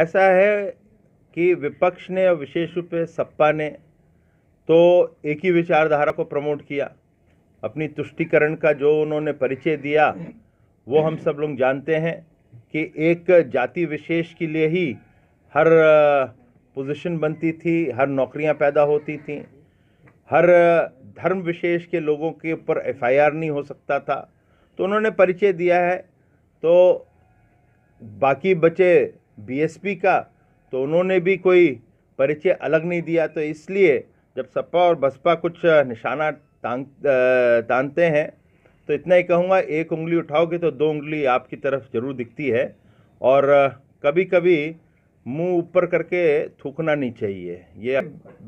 ऐसा है कि विपक्ष ने और विशेष रूप से सपा ने तो एक ही विचारधारा को प्रमोट किया अपनी तुष्टिकरण का जो उन्होंने परिचय दिया वो हम सब लोग जानते हैं कि एक जाति विशेष के लिए ही हर पोजीशन बनती थी हर नौकरियां पैदा होती थी हर धर्म विशेष के लोगों के ऊपर एफआईआर नहीं हो सकता था तो उन्होंने परिचय दिया है तो बाकी बचे बीएसपी का तो उन्होंने भी कोई परिचय अलग नहीं दिया तो इसलिए जब सपा और बसपा कुछ निशाना टांग तानते हैं तो इतना ही कहूँगा एक उंगली उठाओगे तो दो उंगली आपकी तरफ ज़रूर दिखती है और कभी कभी मुंह ऊपर करके थूकना नहीं चाहिए ये